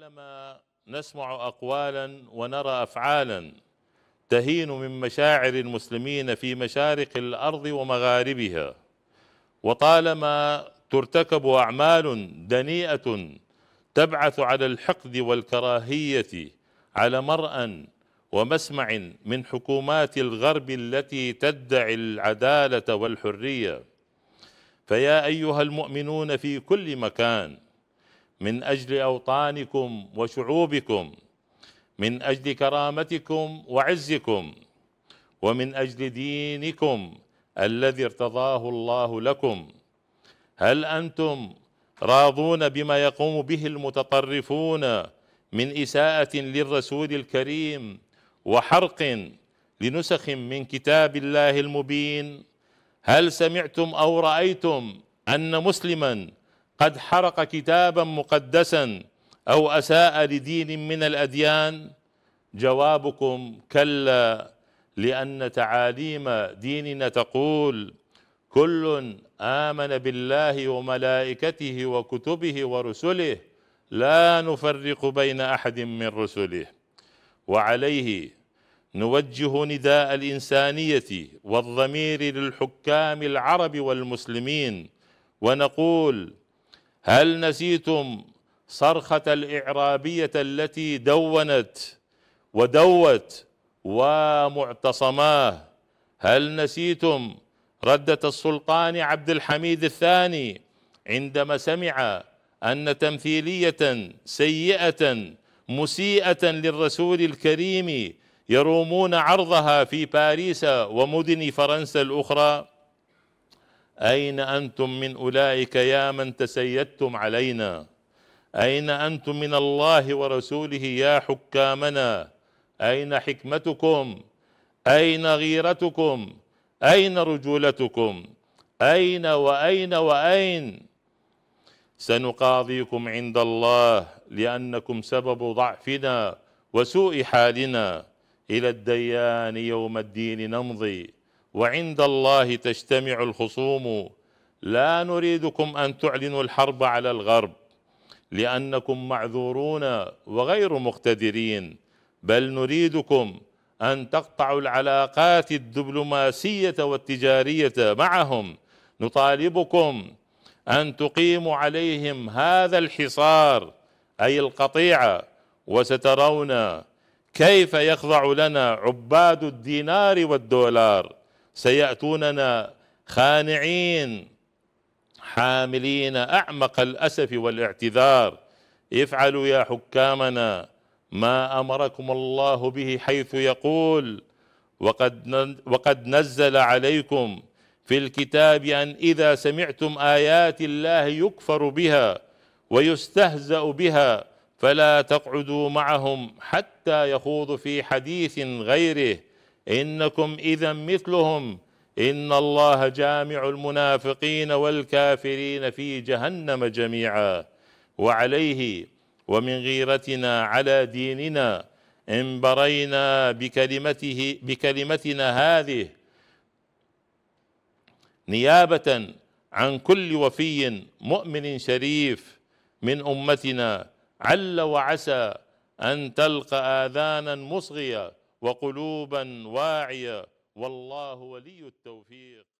طالما نسمع أقوالا ونرى أفعالا تهين من مشاعر المسلمين في مشارق الأرض ومغاربها وطالما ترتكب أعمال دنيئة تبعث على الحقد والكراهية على مرأى ومسمع من حكومات الغرب التي تدعي العدالة والحرية فيا أيها المؤمنون في كل مكان من اجل اوطانكم وشعوبكم من اجل كرامتكم وعزكم ومن اجل دينكم الذي ارتضاه الله لكم هل انتم راضون بما يقوم به المتطرفون من اساءه للرسول الكريم وحرق لنسخ من كتاب الله المبين هل سمعتم او رايتم ان مسلما قد حرق كتابا مقدسا او اساء لدين من الاديان جوابكم كلا لان تعاليم ديننا تقول كل امن بالله وملائكته وكتبه ورسله لا نفرق بين احد من رسله وعليه نوجه نداء الانسانيه والضمير للحكام العرب والمسلمين ونقول هل نسيتم صرخة الإعرابية التي دونت ودوت ومعتصماه هل نسيتم ردة السلطان عبد الحميد الثاني عندما سمع أن تمثيلية سيئة مسيئة للرسول الكريم يرومون عرضها في باريس ومدن فرنسا الأخرى أين أنتم من أولئك يا من تسيدتم علينا أين أنتم من الله ورسوله يا حكامنا أين حكمتكم أين غيرتكم أين رجولتكم أين وأين وأين سنقاضيكم عند الله لأنكم سبب ضعفنا وسوء حالنا إلى الديان يوم الدين نمضي وعند الله تجتمع الخصوم لا نريدكم أن تعلنوا الحرب على الغرب لأنكم معذورون وغير مقتدرين بل نريدكم أن تقطعوا العلاقات الدبلوماسية والتجارية معهم نطالبكم أن تقيموا عليهم هذا الحصار أي القطيعة وسترون كيف يخضع لنا عباد الدينار والدولار سيأتوننا خانعين حاملين أعمق الأسف والاعتذار افعلوا يا حكامنا ما أمركم الله به حيث يقول وقد, وقد نزل عليكم في الكتاب أن إذا سمعتم آيات الله يكفر بها ويستهزأ بها فلا تقعدوا معهم حتى يخوضوا في حديث غيره انكم اذا مثلهم ان الله جامع المنافقين والكافرين في جهنم جميعا وعليه ومن غيرتنا على ديننا ان برينا بكلمته بكلمتنا هذه نيابه عن كل وفي مؤمن شريف من امتنا عل وعسى ان تلقى اذانا مصغيه وقلوبا واعيه والله ولي التوفيق